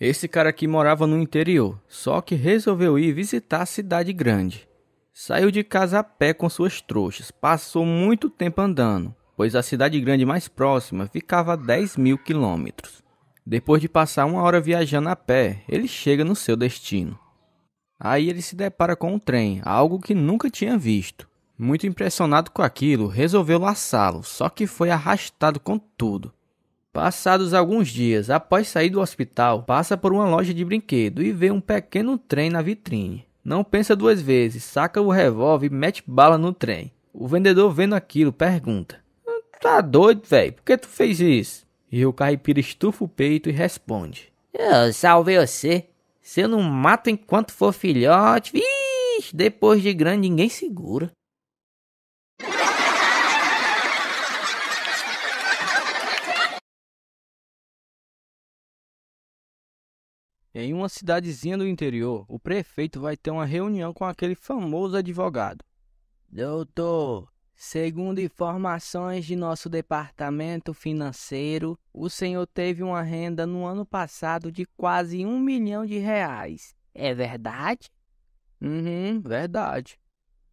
Esse cara aqui morava no interior, só que resolveu ir visitar a cidade grande. Saiu de casa a pé com suas trouxas, passou muito tempo andando, pois a cidade grande mais próxima ficava a 10 mil quilômetros. Depois de passar uma hora viajando a pé, ele chega no seu destino. Aí ele se depara com um trem, algo que nunca tinha visto. Muito impressionado com aquilo, resolveu laçá-lo, só que foi arrastado com tudo. Passados alguns dias, após sair do hospital, passa por uma loja de brinquedo e vê um pequeno trem na vitrine. Não pensa duas vezes, saca o revólver e mete bala no trem. O vendedor vendo aquilo pergunta: Tá doido, velho? Por que tu fez isso? E o caipira estufa o peito e responde: Eu salvei você. Se eu não mato enquanto for filhote, vixi, depois de grande ninguém segura. Em uma cidadezinha do interior, o prefeito vai ter uma reunião com aquele famoso advogado. Doutor, segundo informações de nosso departamento financeiro, o senhor teve uma renda no ano passado de quase um milhão de reais. É verdade? Uhum, verdade.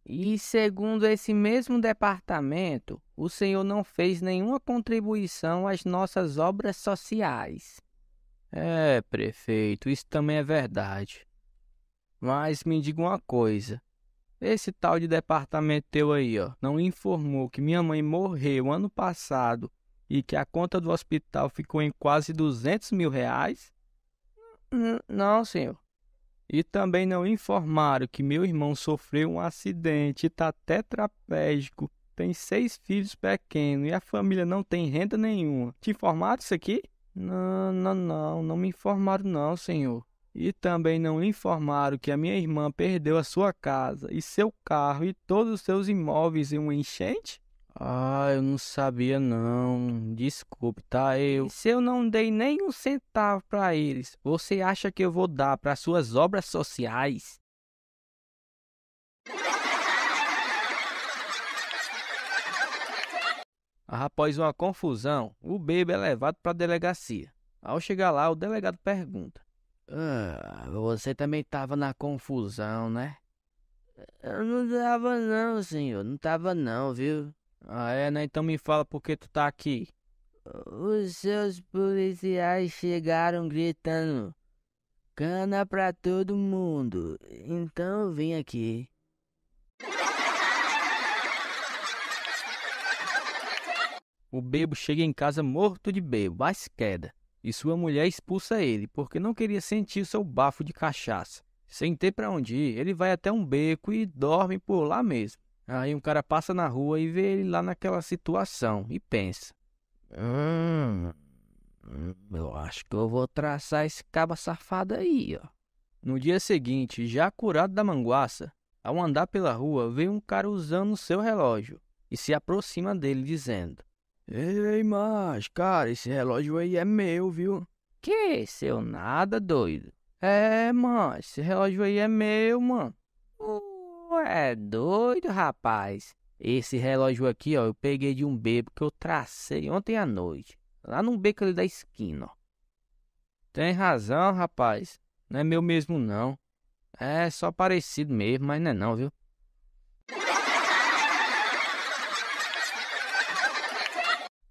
E segundo esse mesmo departamento, o senhor não fez nenhuma contribuição às nossas obras sociais. É, prefeito, isso também é verdade. Mas me diga uma coisa. Esse tal de departamento teu aí, ó, não informou que minha mãe morreu ano passado e que a conta do hospital ficou em quase 200 mil reais? Não, senhor. E também não informaram que meu irmão sofreu um acidente, está tetraplégico, tem seis filhos pequenos e a família não tem renda nenhuma. Te informaram isso aqui? Não, não, não, não me informaram, não, senhor. E também não lhe informaram que a minha irmã perdeu a sua casa e seu carro e todos os seus imóveis em um enchente? Ah, eu não sabia não. Desculpe, tá? Eu. E se eu não dei nem um centavo para eles, você acha que eu vou dar para suas obras sociais? Após uma confusão, o bebê é levado para a delegacia. Ao chegar lá, o delegado pergunta: ah, Você também estava na confusão, né? Eu não tava não, senhor. Não tava não, viu? Ah, é, né? Então me fala por que tu tá aqui. Os seus policiais chegaram gritando: Cana pra todo mundo. Então eu vim aqui. O bebo chega em casa morto de bebo, mas queda, e sua mulher expulsa ele, porque não queria sentir seu bafo de cachaça. Sem ter para onde ir, ele vai até um beco e dorme por lá mesmo. Aí um cara passa na rua e vê ele lá naquela situação e pensa: Hum, eu acho que eu vou traçar esse caba safado aí, ó. No dia seguinte, já curado da manguaça, ao andar pela rua, vê um cara usando seu relógio e se aproxima dele dizendo: Ei, mas, cara, esse relógio aí é meu, viu? Que seu nada, doido? É, mano, esse relógio aí é meu, mano. Ué, doido, rapaz. Esse relógio aqui, ó, eu peguei de um bebo que eu tracei ontem à noite. Lá num beco ali da esquina, ó. Tem razão, rapaz. Não é meu mesmo, não. É só parecido mesmo, mas não é não, viu?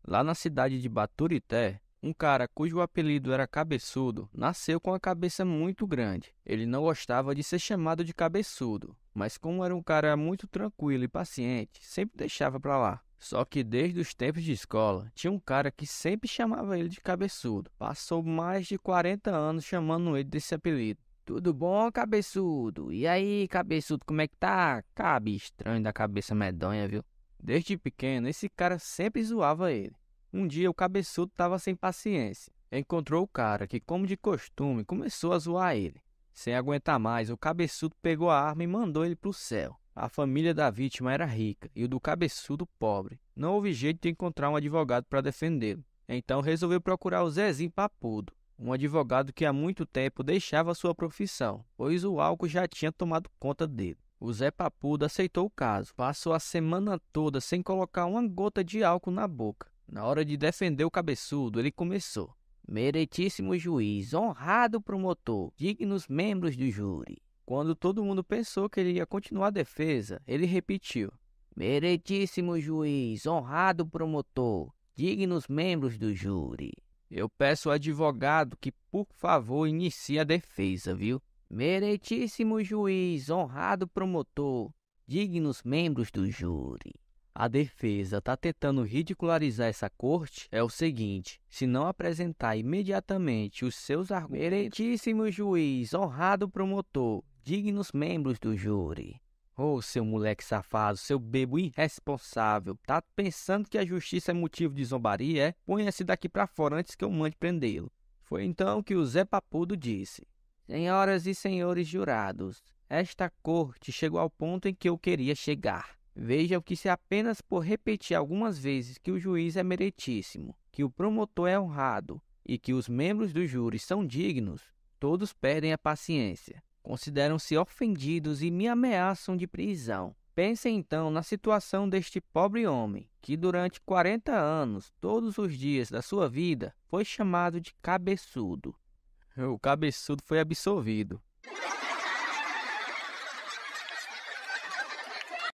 Lá na cidade de Baturité, um cara cujo apelido era Cabeçudo nasceu com a cabeça muito grande. Ele não gostava de ser chamado de Cabeçudo, mas como era um cara muito tranquilo e paciente, sempre deixava para lá. Só que desde os tempos de escola, tinha um cara que sempre chamava ele de Cabeçudo. Passou mais de 40 anos chamando ele desse apelido. Tudo bom, cabeçudo? E aí, cabeçudo, como é que tá? Cabe estranho da cabeça medonha, viu? Desde pequeno, esse cara sempre zoava ele. Um dia o cabeçudo estava sem paciência. Encontrou o cara que, como de costume, começou a zoar ele. Sem aguentar mais, o cabeçudo pegou a arma e mandou ele para o céu. A família da vítima era rica e o do cabeçudo pobre. Não houve jeito de encontrar um advogado para defendê-lo. Então resolveu procurar o Zezinho Papudo, um advogado que há muito tempo deixava sua profissão, pois o álcool já tinha tomado conta dele. O Zé Papudo aceitou o caso, passou a semana toda sem colocar uma gota de álcool na boca. Na hora de defender o cabeçudo, ele começou. Meritíssimo juiz, honrado promotor, dignos membros do júri. Quando todo mundo pensou que ele ia continuar a defesa, ele repetiu: Meritíssimo juiz, honrado promotor, dignos membros do júri. Eu peço ao advogado que, por favor, inicie a defesa, viu? Meritíssimo juiz, honrado promotor, dignos membros do júri. A defesa está tentando ridicularizar essa corte é o seguinte: se não apresentar imediatamente os seus argumentos, meritíssimo juiz, honrado promotor, dignos membros do júri. Ô, oh, seu moleque safado, seu bebo irresponsável, tá pensando que a justiça é motivo de zombaria, é? Põe se daqui pra fora antes que eu mande prendê-lo. Foi então que o Zé Papudo disse: Senhoras e senhores jurados, esta corte chegou ao ponto em que eu queria chegar. Vejam que se apenas por repetir algumas vezes que o juiz é meritíssimo, que o promotor é honrado e que os membros do júri são dignos, todos perdem a paciência, consideram-se ofendidos e me ameaçam de prisão. Pense então na situação deste pobre homem, que durante 40 anos, todos os dias da sua vida, foi chamado de cabeçudo. O cabeçudo foi absolvido.